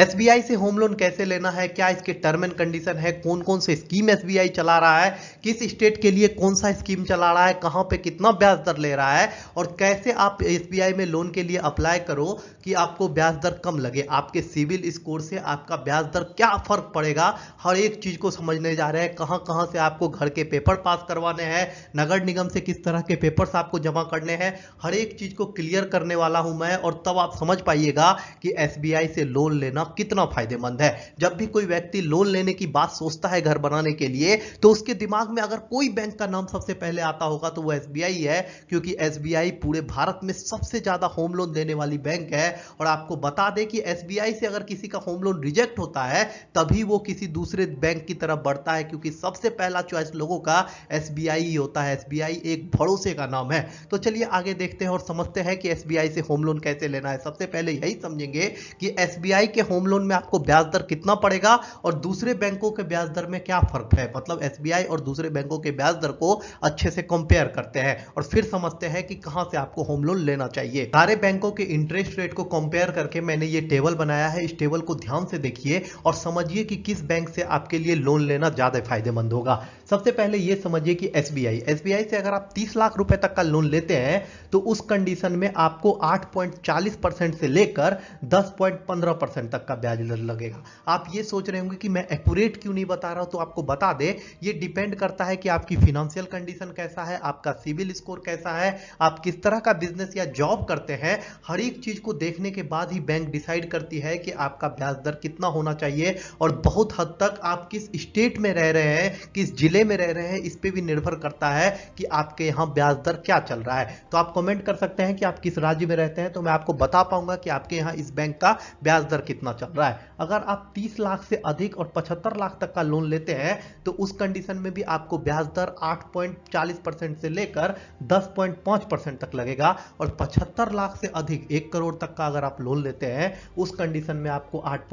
S से home loan कैसे लेना है क्या इसके टर्म एंड कंडीशन है कौन कौन से स्कीम एस चला रहा है किस स्टेट के लिए कौन सा स्कीम चला रहा है कहाँ पे कितना ब्याज दर ले रहा है और कैसे आप एस में लोन के लिए अप्लाई करो कि आपको ब्याज दर कम लगे आपके सिविल स्कोर से आपका ब्याज दर क्या फर्क पड़ेगा हर एक चीज़ को समझने जा रहे हैं कहाँ कहाँ से आपको घर के पेपर पास करवाने हैं नगर निगम से किस तरह के पेपर्स आपको जमा करने हैं हर एक चीज़ को क्लियर करने वाला हूँ मैं और तब आप समझ पाइएगा कि एस से लोन लेना होना कितना फायदेमंद है जब भी कोई व्यक्ति लोन लेने की बात सोचता है घर बनाने के लिए तो उसके दिमाग में अगर कोई बैंक का नाम सबसे पहले आता होगा तो वो एस है क्योंकि एस पूरे भारत में सबसे ज्यादा होम लोन देने वाली बैंक है और आपको बता दें कि एस से अगर किसी का होम लोन रिजेक्ट होता है तभी वो किसी दूसरे बैंक की तरफ बढ़ता है क्योंकि सबसे पहला चॉइस लोगों का एस ही होता है एस एक भरोसे का नाम है तो चलिए आगे देखते हैं और समझते हैं कि एस से होम लोन कैसे लेना है सबसे पहले यही समझेंगे कि एस के होम लोन में आपको ब्याज दर कितना पड़ेगा और दूसरे बैंकों के ब्याज दर में क्या फर्क है मतलब एस और दूसरे बैंकों के ब्याज दर को अच्छे से कंपेयर करते हैं और फिर समझते हैं कि कहां से आपको होम लोन लेना चाहिए सारे बैंकों के इंटरेस्ट रेट को कंपेयर करके मैंने ये टेबल बनाया है इस टेबल को ध्यान से देखिए और समझिए कि किस बैंक से आपके लिए लोन लेना ज्यादा फायदेमंद होगा सबसे पहले ये समझिए कि S B I I S B से अगर आप 30 लाख रुपए तक का लोन लेते हैं तो उस कंडीशन में आपको 8.40 परसेंट से लेकर 10.15 परसेंट तक का ब्याज दर लगेगा आप ये सोच रहे होंगे कि मैं एक्यूरेट क्यों नहीं बता रहा हूं तो आपको बता दे ये डिपेंड करता है कि आपकी फिनेंशियल कंडीशन कैसा है आपका सिविल स्कोर कैसा है आप किस तरह का बिजनेस या जॉब करते हैं हर एक चीज को देखने के बाद ही बैंक डिसाइड करती है कि आपका ब्याज दर कितना होना चाहिए और बहुत हद तक आप किस स्टेट में रह रहे हैं किस जिले में रह रहे हैं इस पर भी निर्भर करता है कि आपके यहाँ ब्याज दर क्या चल रहा है तो आप कमेंट कर सकते हैं कि आप किस राज्य में रहते हैं तो मैं आपको बता पाऊंगा कि आपके यहाँ इस बैंक का ब्याज दर कितना चल रहा है अगर आप तीस लाख से अधिक और पचहत्तर लाख तक का लोन लेते हैं तो उस कंडीशन में भी आपको ब्याज दर आठ से लेकर दस तक लगेगा और पचहत्तर लाख से अधिक एक करोड़ तक का अगर आप लोन लेते हैं उस कंडीशन में आपको आठ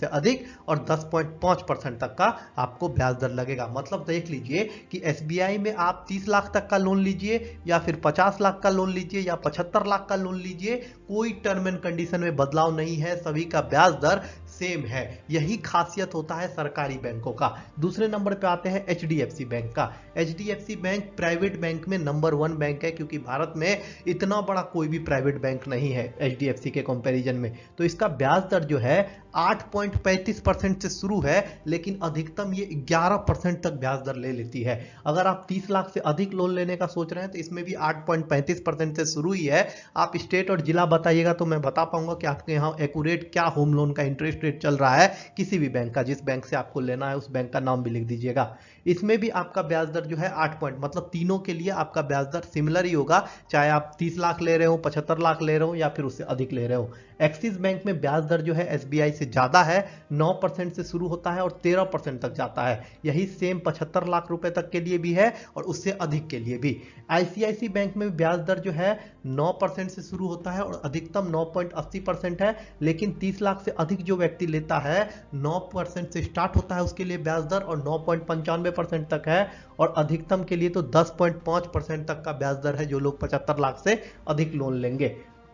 से अधिक और 10.5 परसेंट तक का आपको ब्याज दर लगेगा मतलब आप देख लीजिए कि एस में आप 30 लाख तक का लोन लीजिए या फिर 50 लाख का लोन लीजिए या 75 लाख का लोन लीजिए कोई टर्म एंड कंडीशन में बदलाव नहीं है सभी का ब्याज दर सेम है यही खासियत होता है सरकारी बैंकों का दूसरे नंबर पे आते हैं एच बैंक का एच बैंक प्राइवेट बैंक में नंबर वन बैंक है क्योंकि भारत में इतना बड़ा कोई भी प्राइवेट बैंक नहीं है एच के कंपेरिजन में तो इसका ब्याज दर जो है 8.35 परसेंट से शुरू है लेकिन अधिकतम ये 11 परसेंट तक ब्याज दर ले लेती है अगर आप 30 लाख से अधिक लोन लेने का सोच रहे हैं तो इसमें भी 8.35 परसेंट से शुरू ही है आप स्टेट और जिला बताइएगा तो मैं बता पाऊंगा कि आपके यहाँ एकूरेट क्या होम लोन का इंटरेस्ट रेट चल रहा है किसी भी बैंक का जिस बैंक से आपको लेना है उस बैंक का नाम भी लिख दीजिएगा इसमें भी आपका ब्याज दर जो है आठ पॉइंट मतलब तीनों के लिए आपका ब्याज दर सिमिलर ही होगा चाहे आप तीस लाख ले रहे हो पचहत्तर लाख ले रहे हो या फिर उससे अधिक ले रहे हो एक्सिस बैंक में ब्याज दर जो है एस से ज़्यादा है नौ परसेंट से शुरू होता है और तेरह परसेंट तक जाता है यही सेम पचहत्तर लाख रुपए तक के लिए भी है और उससे अधिक के लिए भी आईसीआईसी बैंक में ब्याज दर जो है नौ परसेंट से शुरू होता है और अधिकतम नौ पॉइंट अस्सी परसेंट है लेकिन तीस लाख से अधिक जो व्यक्ति लेता है नौ परसेंट से स्टार्ट होता है उसके लिए ब्याज दर और नौ पॉइंट पंचानवे नब्बे परसेंट तक है और अधिकतम के लिए तो 10.5 परसेंट तक का ब्याज दर है जो लोग पचहत्तर लाख से अधिक लोन लेंगे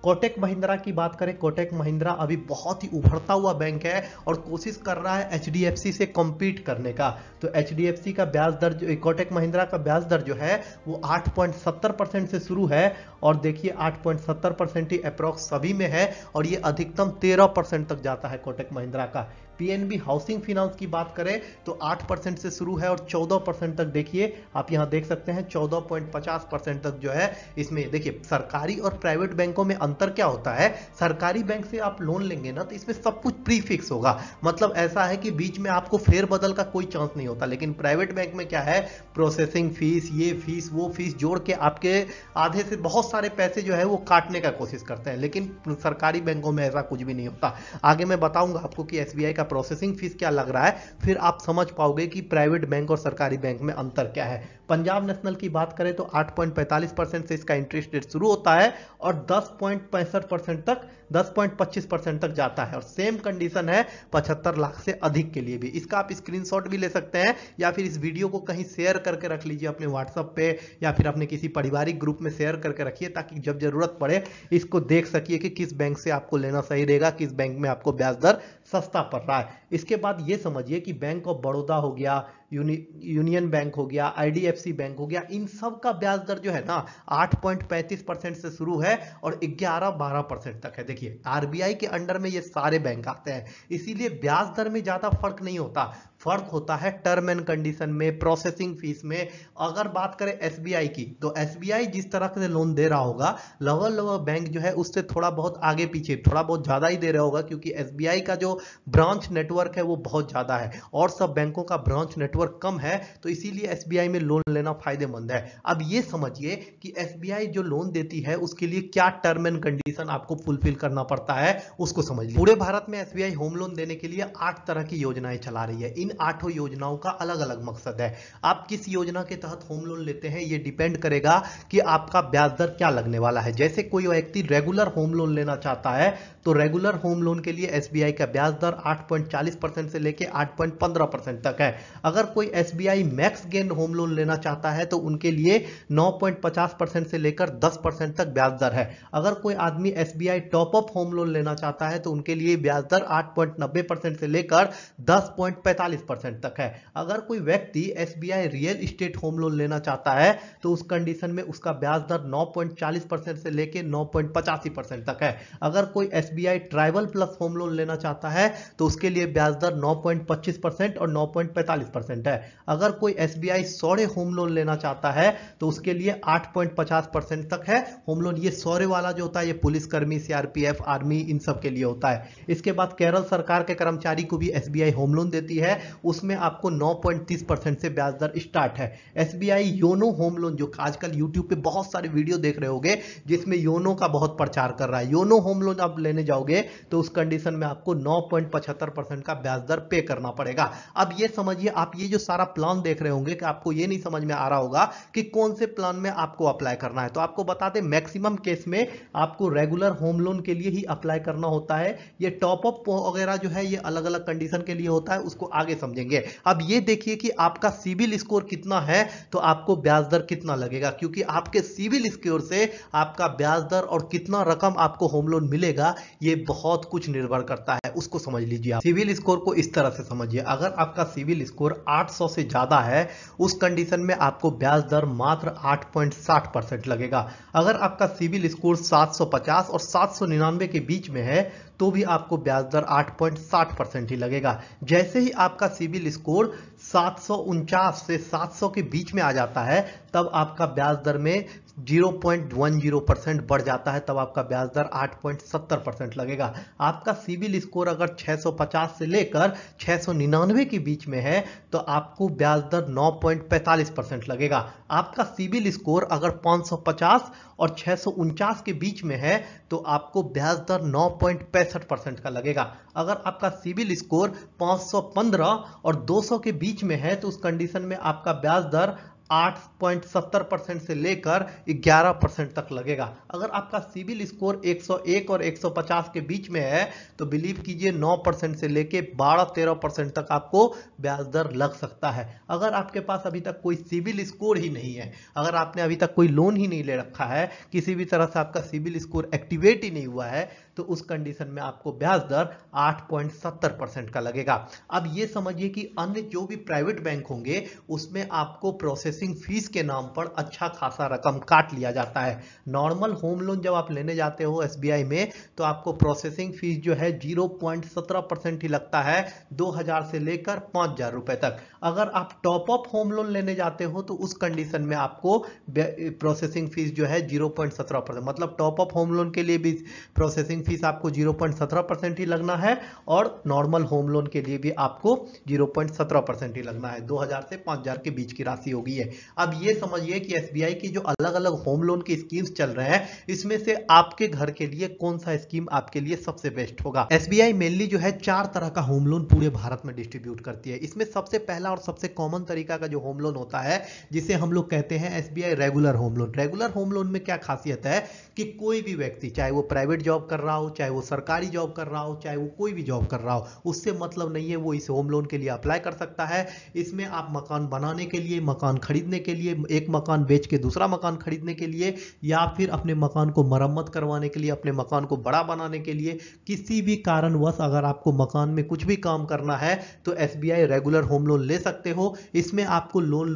कोटेक महिंद्रा की बात करें कोटेक महिंद्रा अभी बहुत ही उभरता हुआ बैंक है और कोशिश कर रहा है एच से कम्पीट करने का तो एच का ब्याज दर जो कोटेक महिंद्रा का ब्याज दर जो है वो 8.70 परसेंट से शुरू है और देखिए 8.70 परसेंट ही अप्रोक्स सभी में है और ये अधिकतम 13 परसेंट तक जाता है कोटेक महिंद्रा का पीएनबी हाउसिंग फिनांस की बात करें तो 8 परसेंट से शुरू है और 14 परसेंट तक देखिए आप यहां देख सकते हैं 14.50 परसेंट तक जो है इसमें देखिए सरकारी और प्राइवेट बैंकों में अंतर क्या होता है सरकारी बैंक से आप लोन लेंगे ना तो इसमें सब कुछ प्रीफिक्स होगा मतलब ऐसा है कि बीच में आपको फेरबदल का कोई चांस नहीं होता लेकिन प्राइवेट बैंक में क्या है प्रोसेसिंग फीस ये फीस वो फीस जोड़ के आपके आधे से बहुत सारे पैसे जो है वो काटने का कोशिश करते हैं लेकिन सरकारी बैंकों में ऐसा कुछ भी नहीं होता आगे मैं बताऊंगा आपको कि एसबीआई का प्रोसेसिंग फीस क्या लग रहा है फिर आप समझ पाओगे कि प्राइवेट बैंक और सरकारी बैंक में अंतर क्या है पंजाब नेशनल की बात करें तो 8.45 परसेंट से इसका इंटरेस्ट रेट शुरू होता है और दस परसेंट तक 10.25 परसेंट तक जाता है और सेम कंडीशन है 75 लाख से अधिक के लिए भी इसका आप स्क्रीनशॉट भी ले सकते हैं या फिर इस वीडियो को कहीं शेयर करके रख लीजिए अपने व्हाट्सअप पे या फिर अपने किसी पारिवारिक ग्रुप में शेयर करके रखिए ताकि जब जरूरत पड़े इसको देख सकिए कि किस बैंक से आपको लेना सही रहेगा किस बैंक में आपको ब्याज दर सस्ता पड़ रहा है इसके बाद ये समझिए कि बैंक ऑफ बड़ौदा हो गया यूनियन बैंक हो गया आईडीएफसी बैंक हो गया इन सब का ब्याज दर जो है ना 8.35 परसेंट से शुरू है और 11-12 परसेंट तक है देखिए आरबीआई के अंडर में ये सारे बैंक आते हैं इसीलिए ब्याज दर में ज़्यादा फर्क नहीं होता फर्क होता है टर्म एंड कंडीशन में प्रोसेसिंग फीस में अगर बात करें एस की तो एस जिस तरह से लोन दे रहा होगा लवर लोअर बैंक जो है उससे थोड़ा बहुत आगे पीछे थोड़ा बहुत ज़्यादा ही दे रहा होगा क्योंकि एस का जो ब्रांच नेटवर्क है वो बहुत ज़्यादा है और सब बैंकों का ब्रांच नेटवर्क कम है तो इसीलिए एस में लोन लेना फायदेमंद है अब ये समझिए कि एस जो लोन देती है उसके लिए क्या टर्म एंड कंडीशन आपको फुलफिल करना पड़ता है उसको समझ पूरे भारत में एस होम लोन देने के लिए आठ तरह की योजनाएं चला रही है इन आठों योजनाओं का अलग अलग मकसद है आप किस योजना के तहत होम लोन लेते हैं ये डिपेंड करेगा कि आपका ब्याज दर क्या लगने वाला है जैसे कोई व्यक्ति रेगुलर होम लोन लेना चाहता है तो रेगुलर होम लोन के लिए एस का ब्याज दर आठ परसेंट से लेकर आठ परसेंट तक है अगर कोई S max gain home loan लेना चाहता है तो उनके लिए नौ परसेंट से लेकर दस परसेंट तक ब्याज दर है अगर कोई आदमी S top up home loan लेना चाहता है तो उनके लिए ब्याज दर आठ परसेंट से लेकर 10.45 चालीस परसेंट तक है अगर कोई व्यक्ति S real estate home loan लेना चाहता है तो उस कंडीशन में उसका ब्याज दर 9.40 परसेंट से लेके नौ परसेंट तक है अगर कोई S tribal plus home loan लेना चाहता है तो उसके लिए ब्याज दर नौ परसेंट और नौ परसेंट है अगर कोई S B Shaurya home loan लेना चाहता है तो उसके लिए 8.50 परसेंट तक है होम लोन ये सौरे वाला जो होता है ये पुलिसकर्मी सीआरपीएफ आर्मी इन सब के लिए होता है इसके बाद केरल सरकार के कर्मचारी को भी एस होम लोन देती है उसमें आपको 9.30 परसेंट से ब्याज दर स्टार्ट है एस योनो होम लोन जो आजकल यूट्यूब पे बहुत सारे वीडियो देख रहे होगे जिसमें योनो का बहुत प्रचार कर रहा है योनो होम लोन आप लेने जाओगे तो उस कंडीशन में आपको 9.75 परसेंट का ब्याज दर पे करना पड़ेगा अब ये समझिए आप ये जो सारा प्लान देख रहे होंगे कि आपको ये नहीं समझ में आ रहा होगा कि कौन से प्लान में आपको अप्लाई करना है तो आपको बता दें मैक्सिमम केस में आपको रेगुलर होम लोन के लिए ही अप्लाई करना होता है ये टॉप अप वगैरह जो है ये अलग अलग कंडीशन के लिए होता है उसको आगे समझेंगे अब ये देखिए कि आपका सिविल स्कोर कितना है तो आपको ब्याज दर कितना लगेगा क्योंकि आपके सिविल स्कोर से आपका ब्याज दर और कितना रकम आपको होम लोन मिलेगा ये बहुत कुछ निर्भर करता है उसको समझ लीजिए आप सिविल स्कोर को इस तरह से समझिए अगर आपका सिविल स्कोर 800 से ज़्यादा है उस कंडीशन में आपको ब्याज दर मात्र 8.60 परसेंट लगेगा अगर आपका सिविल स्कोर 750 और 799 के बीच में है तो भी आपको ब्याज दर आठ परसेंट ही लगेगा जैसे ही आपका सिविल स्कोर सात से 700 के बीच में आ जाता है तब आपका ब्याज दर में 0.10 परसेंट बढ़ जाता है तब आपका ब्याज दर 8.70 परसेंट लगेगा आपका सिविल स्कोर अगर 650 से लेकर 699 के बीच में है तो आपको ब्याज दर 9.45 परसेंट लगेगा आपका सिविल स्कोर अगर 550 और छः के बीच में है तो आपको ब्याज दर नौ परसेंट का लगेगा अगर आपका सिविल स्कोर पाँच और दो के बीच बीच में है तो उस कंडीशन में आपका ब्याज दर 8.70 परसेंट से लेकर 11 परसेंट तक लगेगा अगर आपका सिविल स्कोर 101 और 150 के बीच में है तो बिलीव कीजिए 9 परसेंट से लेकर 12-13 परसेंट तक आपको ब्याज दर लग सकता है अगर आपके पास अभी तक कोई सिविल स्कोर ही नहीं है अगर आपने अभी तक कोई लोन ही नहीं ले रखा है किसी भी तरह से आपका सिविल स्कोर एक्टिवेट ही नहीं हुआ है तो उस कंडीशन में आपको ब्याज दर 8.70 परसेंट का लगेगा अब ये समझिए कि अन्य जो भी प्राइवेट बैंक होंगे उसमें आपको प्रोसेसिंग फीस के नाम पर अच्छा खासा रकम काट लिया जाता है नॉर्मल होम लोन जब आप लेने जाते हो एस में तो आपको प्रोसेसिंग फीस जो है जीरो परसेंट ही लगता है दो से लेकर पाँच हजार रुपए तक अगर आप टॉप अप होम लोन लेने जाते हो तो उस कंडीशन में आपको प्रोसेसिंग फीस जो है जीरो परसेंट मतलब टॉप अप होम लोन के लिए भी प्रोसेसिंग फीस आपको 0.17 परसेंट ही लगना है और नॉर्मल होम लोन के लिए भी आपको 0.17 परसेंट ही लगना है 2000 से 5000 के बीच की राशि होगी है अब ये समझिए कि एस की जो अलग अलग होम लोन की स्कीम्स चल रहे हैं इसमें से आपके घर के लिए कौन सा स्कीम आपके लिए सबसे बेस्ट होगा एस मेनली जो है चार तरह का होम लोन पूरे भारत में डिस्ट्रीब्यूट करती है इसमें सबसे पहला और सबसे कॉमन तरीका का जो होम लोन होता है जिसे हम लोग कहते हैं SBI regular home loan regular home loan में क्या खासियत है कि कोई भी व्यक्ति चाहे वो प्राइवेट जॉब कर रहा रहा हो चाहे वो सरकारी जॉब कर रहा हो चाहे वो कोई भी जॉब कर रहा हो उससे मतलब नहीं है वो इस होम लोन के लिए अप्लाई कर सकता है इसमें आप मकान बनाने के लिए मकान खरीदने के लिए एक मकान बेच के दूसरा मकान खरीदने के लिए या फिर अपने मकान को मरम्मत करवाने के लिए अपने मकान को बड़ा बनाने के लिए किसी भी कारणवश अगर आपको मकान में कुछ भी काम करना है तो एस रेगुलर होम लोन ले सकते हो इसमें आपको लोन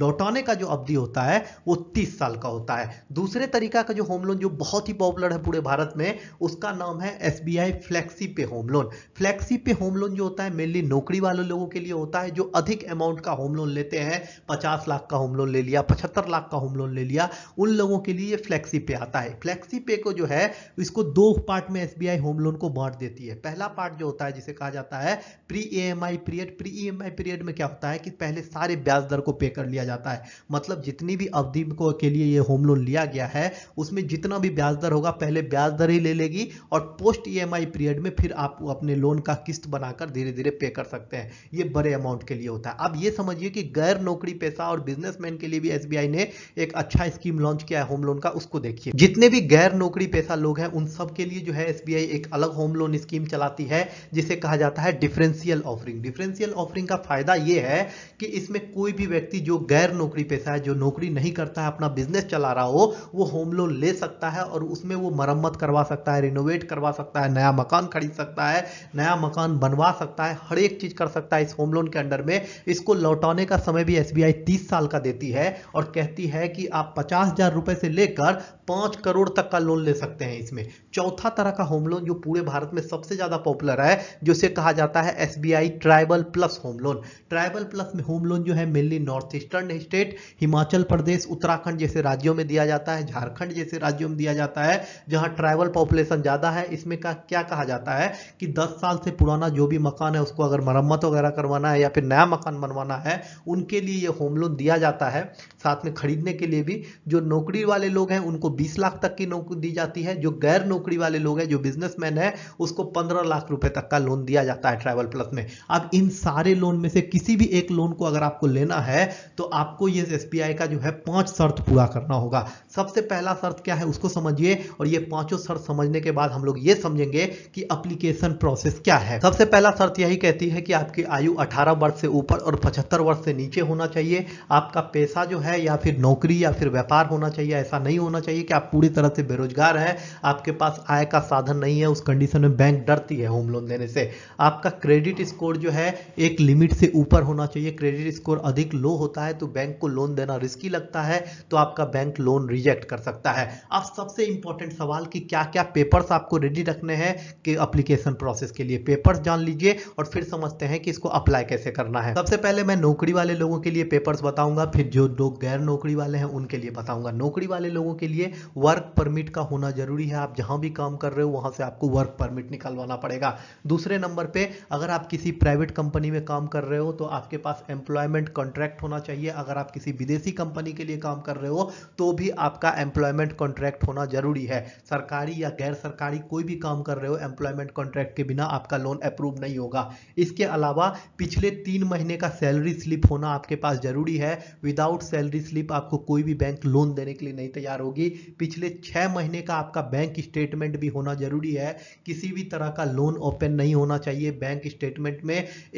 लौटाने का जो अवधि होता है वो तीस साल का होता है दूसरे तरीका का जो होम लोन जो बहुत ही पॉपुलर है पूरे भारत में उस उसका नाम है S B I flexi pay home loan flexi pay home loan जो होता है मेनली नौकरी वाले लोगों के लिए होता है जो अधिक अमाउंट का होम लोन लेते हैं पचास लाख का होम लोन ले लिया पचहत्तर लाख का होम लोन ले लिया उन लोगों के लिए फ्लैक्सी पे आता है फ्लैक्सी पे को जो है इसको दो पार्ट में S B I home loan को बांट देती है पहला पार्ट जो होता है जिसे कहा जाता है pre E M I period pre E M I period में क्या होता है कि पहले सारे ब्याज दर को पे कर लिया जाता है मतलब जितनी भी अवधि को के लिए ये होम लोन लिया गया है उसमें जितना भी ब्याज दर होगा पहले ब्याज दर ही ले लेगी रहेगी और पोस्ट ईएमआई पीरियड में फिर आप अपने लोन का किस्त बनाकर धीरे धीरे पे कर सकते हैं ये बड़े अमाउंट के लिए होता है अब ये समझिए कि गैर नौकरी पैसा और बिजनेसमैन के लिए भी एस ने एक अच्छा स्कीम लॉन्च किया है होम लोन का उसको देखिए जितने भी गैर नौकरी पैसा लोग हैं उन सब के लिए जो है एस एक अलग होम लोन स्कीम चलाती है जिसे कहा जाता है डिफरेंशियल ऑफरिंग डिफरेंशियल ऑफरिंग का फायदा यह है कि इसमें कोई भी व्यक्ति जो गैर नौकरी पैसा है जो नौकरी नहीं करता है अपना बिजनेस चला रहा हो वो होम लोन ले सकता है और उसमें वो मरम्मत करवा सकता है रिनोवेट करवा सकता है नया मकान खरीद सकता है नया मकान बनवा सकता है हर एक चीज़ कर सकता है इस होम लोन के अंडर में इसको लौटाने का समय भी एस बी साल का देती है और कहती है कि आप पचास हज़ार से लेकर पांच करोड़ तक का लोन ले सकते हैं इसमें चौथा तरह का होम लोन जो पूरे भारत में सबसे ज़्यादा पॉपुलर है जिसे कहा जाता है S tribal plus home loan tribal plus में होम लोन जो है mainly north eastern state Himachal Pradesh Uttarakhand जैसे राज्यों में दिया जाता है झारखंड जैसे राज्यों में दिया जाता है जहां ट्राइबल पॉपुलेशन संजादा है इसमें का क्या कहा जाता है कि 10 साल से पुराना जो भी मकान है उसको अगर मरम्मत वगैरह करवाना है या फिर नया मकान बनवाना है उनके लिए ये होम लोन दिया जाता है साथ में खरीदने के लिए भी जो नौकरी वाले लोग हैं उनको बीस लाख तक की नौकरी दी जाती है जो गैर नौकरी वाले लोग हैं जो बिजनेसमैन है उसको पंद्रह लाख रुपए तक का लोन दिया जाता है ट्रैवल प्लस में अब इन सारे लोन में से किसी भी एक लोन को अगर आपको लेना है तो आपको ये एस का जो है पांच शर्त पूरा करना होगा सबसे पहला शर्त क्या है उसको समझिए और ये पांचों शर्त समझने के उसके बाद हम लोग ये समझेंगे कि अप्लीकेशन प्रोसेस क्या है सबसे पहला शर्त यही कहती है कि आपकी आयु 18 वर्ष से ऊपर और 75 वर्ष से नीचे होना चाहिए आपका पैसा जो है या फिर नौकरी या फिर व्यापार होना चाहिए ऐसा नहीं होना चाहिए कि आप पूरी तरह से बेरोजगार है आपके पास आय का साधन नहीं है उस कंडीशन में बैंक डरती है होम लोन देने से आपका क्रेडिट स्कोर जो है एक लिमिट से ऊपर होना चाहिए क्रेडिट स्कोर अधिक लो होता है तो बैंक को लोन देना रिस्की लगता है तो आपका बैंक लोन रिजेक्ट कर सकता है अब सबसे इंपॉर्टेंट सवाल कि क्या क्या पेपर पेपर्स आपको रेडी रखने हैं कि अप्लीकेशन प्रोसेस के लिए पेपर्स जान लीजिए और फिर समझते हैं कि इसको अप्लाई कैसे करना है सबसे पहले मैं नौकरी वाले लोगों के लिए पेपर्स बताऊंगा फिर जो लोग गैर नौकरी वाले हैं उनके लिए बताऊंगा नौकरी वाले लोगों के लिए वर्क परमिट का होना जरूरी है आप जहां भी काम कर रहे हो वहां से आपको वर्क परमिट निकलवाना पड़ेगा दूसरे नंबर पर अगर आप किसी प्राइवेट कंपनी में काम कर रहे हो तो आपके पास एम्प्लॉयमेंट कॉन्ट्रैक्ट होना चाहिए अगर आप किसी विदेशी कंपनी के लिए काम कर रहे हो तो भी आपका एम्प्लॉयमेंट कॉन्ट्रैक्ट होना जरूरी है सरकारी या गैर सरकारी सरकारी कोई भी काम कर रहे हो एम्प्लॉयमेंट कॉन्ट्रैक्ट के बिना आपका लोन अप्रूव नहीं होगा इसके अलावा पिछले तीन महीने का सैलरी स्लिप होना आपके पास जरूरी है विदाउट सैलरी स्लिप आपको कोई भी बैंक लोन देने के लिए नहीं तैयार होगी पिछले छः महीने का आपका बैंक स्टेटमेंट भी होना जरूरी है किसी भी तरह का लोन ओपन नहीं होना चाहिए बैंक स्टेटमेंट में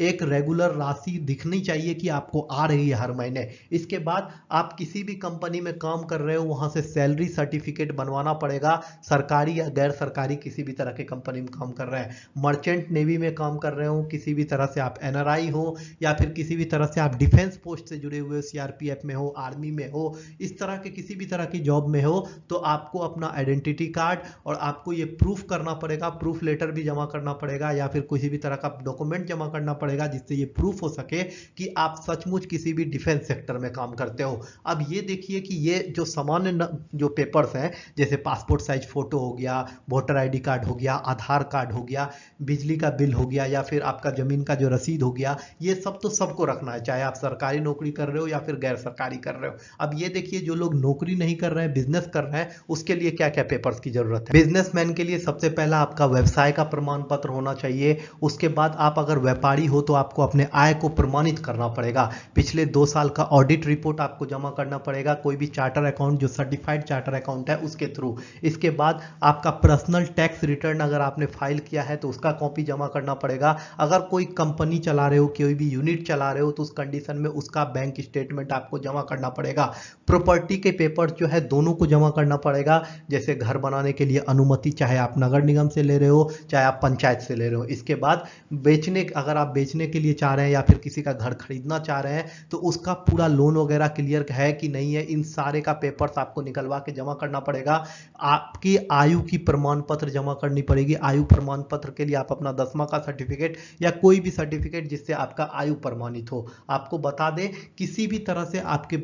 एक रेगुलर राशि दिखनी चाहिए कि आपको आ रही है हर महीने इसके बाद आप किसी भी कंपनी में काम कर रहे हो वहां से सैलरी सर्टिफिकेट बनवाना पड़ेगा सरकारी या गैर सरकारी किसी भी तरह के कंपनी में काम कर रहे हैं मर्चेंट नेवी में काम कर रहे हो किसी भी तरह से आप एन हो या फिर किसी भी तरह से आप डिफेंस पोस्ट से जुड़े हुए सीआरपीएफ में हो आर्मी में हो इस तरह के किसी भी तरह की जॉब में हो तो आपको अपना आइडेंटिटी कार्ड और आपको ये प्रूफ करना पड़ेगा प्रूफ लेटर भी जमा करना पड़ेगा या फिर किसी भी तरह का डॉक्यूमेंट जमा करना पड़ेगा जिससे ये प्रूफ हो सके कि आप सचमुच किसी भी डिफेंस सेक्टर में काम करते हो अब ये देखिए कि ये जो सामान्य जो पेपर्स हैं जैसे पासपोर्ट साइज फोटो हो गया वोटर आईडी कार्ड हो गया आधार कार्ड हो गया बिजली का बिल हो गया या फिर आपका ज़मीन का जो रसीद हो गया ये सब तो सबको रखना है चाहे आप सरकारी नौकरी कर रहे हो या फिर गैर सरकारी कर रहे हो अब ये देखिए जो लोग नौकरी नहीं कर रहे हैं बिजनेस कर रहे हैं उसके लिए क्या क्या पेपर्स की ज़रूरत है बिजनेसमैन के लिए सबसे पहला आपका व्यवसाय का प्रमाण पत्र होना चाहिए उसके बाद आप अगर व्यापारी हो तो आपको अपने आय को प्रमाणित करना पड़ेगा पिछले दो साल का ऑडिट रिपोर्ट आपको जमा करना पड़ेगा कोई भी चार्टर अकाउंट जो सर्टिफाइड चार्टर अकाउंट है उसके थ्रू इसके बाद आपका पर्सनल टैक्स रिटर्न अगर आपने फाइल किया है तो उसका कॉपी जमा करना पड़ेगा अगर कोई कंपनी चला रहे हो कोई भी यूनिट चला रहे हो तो उस कंडीशन में उसका बैंक स्टेटमेंट आपको जमा करना पड़ेगा प्रॉपर्टी के पेपर जो है दोनों को जमा करना पड़ेगा जैसे घर बनाने के लिए अनुमति चाहे आप नगर निगम से ले रहे हो चाहे आप पंचायत से ले रहे हो इसके बाद बेचने अगर आप बेचने के लिए चाह रहे हैं या फिर किसी का घर खरीदना चाह रहे हैं तो उसका पूरा लोन वगैरह क्लियर है कि नहीं है इन सारे का पेपर्स आपको निकलवा के जमा करना पड़ेगा आपकी आयु की प्रमाण प्रमाण पत्र जमा करनी पड़ेगी आयु प्रमाण पत्र के लिए आप अपना दसवा का सर्टिफिकेट या कोई भी सर्टिफिकेट जिससे आपका आयु प्रमाणित हो आपको बता दें किसी भी तरह से आपके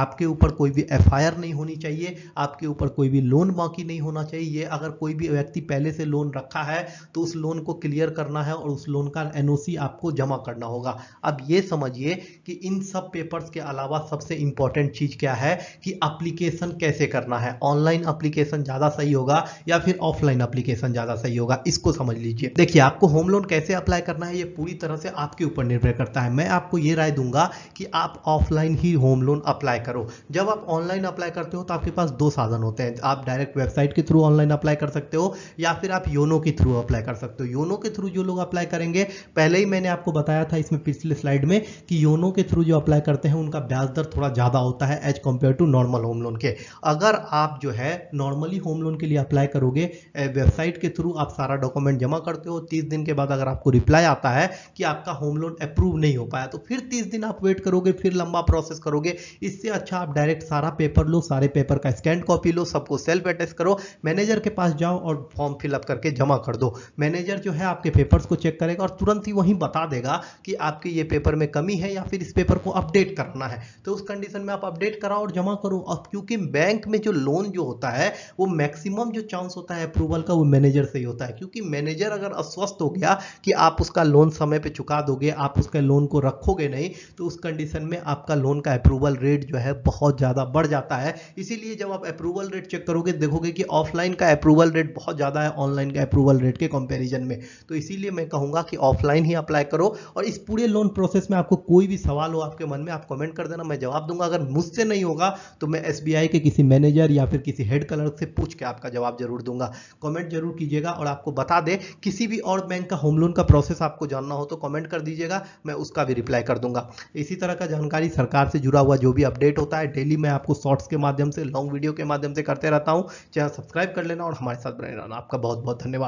आपके ऊपर कोई भी एफ नहीं होनी चाहिए आपके ऊपर कोई भी लोन बाकी नहीं होना चाहिए ये अगर कोई भी व्यक्ति पहले से लोन रखा है तो उस लोन को क्लियर करना है और उस लोन का एन आपको जमा करना होगा अब ये समझिए कि इन सब पेपर्स के अलावा सबसे इंपॉर्टेंट चीज़ क्या है कि अप्लीकेशन कैसे करना है ऑनलाइन अप्लीकेशन ज़्यादा सही होगा या फिर ऑफलाइन अप्लीकेशन ज़्यादा सही होगा इसको समझ लीजिए देखिए आपको होम लोन कैसे अप्लाई करना है ये पूरी तरह से आपके ऊपर निर्भर करता है मैं आपको ये राय दूंगा कि आप ऑफलाइन ही होम लोन अप्लाई करो जब आप ऑनलाइन अप्लाई करते हो तो आपके पास दो साधन होते हैं आप डायरेक्ट वेबसाइट के थ्रू ऑनलाइन अप्लाई कर सकते हो या फिर आप योनो के थ्रू अप्लाई कर सकते हो योनो के थ्रू जो लोग अप्लाई करेंगे पहले ही मैंने आपको बताया था इसमें पिछले स्लाइड में कि योनो के थ्रू जो अप्लाई करते हैं उनका ब्याज दर थोड़ा ज़्यादा होता है as compare to normal home loan के अगर आप जो है नॉर्मली होम लोन के लिए अप्लाई करोगे करोगे वेबसाइट के थ्रू आप सारा डॉक्यूमेंट जमा करते हो तीस दिन के बाद अगर आपको रिप्लाई आता है कि आपका होम लोन अप्रूव नहीं हो पाया तो फिर तीस दिन आप वेट करोगे फिर लंबा प्रोसेस करोगे इससे अच्छा आप डायरेक्ट सारा पेपर लो सारे पेपर का स्कैंड कॉपी लो सबको सेल्फ अटेस्ट करो मैनेजर के पास जाओ और फॉर्म फिलअप करके जमा कर दो मैनेजर जो है आपके पेपर्स को चेक करेगा और तुरंत ही वहीं बता देगा कि आपके ये पेपर में कमी है या फिर इस पेपर को अपडेट करना है तो उस कंडीशन में आप अपडेट कराओ और जमा करो अब क्योंकि बैंक में जो लोन जो होता है वो मैक्सिमम जो चांस होता होता है अप्रूवल का वो मैनेजर से ही होता है क्योंकि मैनेजर अगर अस्वस्थ हो गया कि आप उसका लोन समय पे चुका दोगे आप उसके लोन को रखोगे नहीं तो उस कंडीशन में आपका लोन का अप्रूवल रेट जो है बहुत ज़्यादा बढ़ जाता है इसीलिए जब आप अप्रूवल रेट चेक करोगे देखोगे कि ऑफलाइन का अप्रूवल रेट बहुत ज़्यादा है ऑनलाइन का अप्रूवल रेट के कंपेरिजन में तो इसीलिए मैं कहूँगा कि ऑफलाइन ही अप्लाई करो और इस पूरे लोन प्रोसेस में आपको कोई भी सवाल हो आपके मन में आप कमेंट कर देना मैं जवाब दूंगा अगर मुझसे नहीं होगा तो मैं एस के किसी मैनेजर या फिर किसी हेड कलर से पूछ के आपका जवाब जरूर दूंगा दूंगा कमेंट जरूर कीजिएगा और आपको बता दे किसी भी और बैंक का होम लोन का प्रोसेस आपको जानना हो तो कमेंट कर दीजिएगा मैं उसका भी रिप्लाई कर दूंगा इसी तरह का जानकारी सरकार से जुड़ा हुआ जो भी अपडेट होता है डेली मैं आपको शॉर्ट्स के माध्यम से लॉन्ग वीडियो के माध्यम से करते रहता हूँ चैनल सब्सक्राइब कर लेना और हमारे साथ बने रहना आपका बहुत बहुत धन्यवाद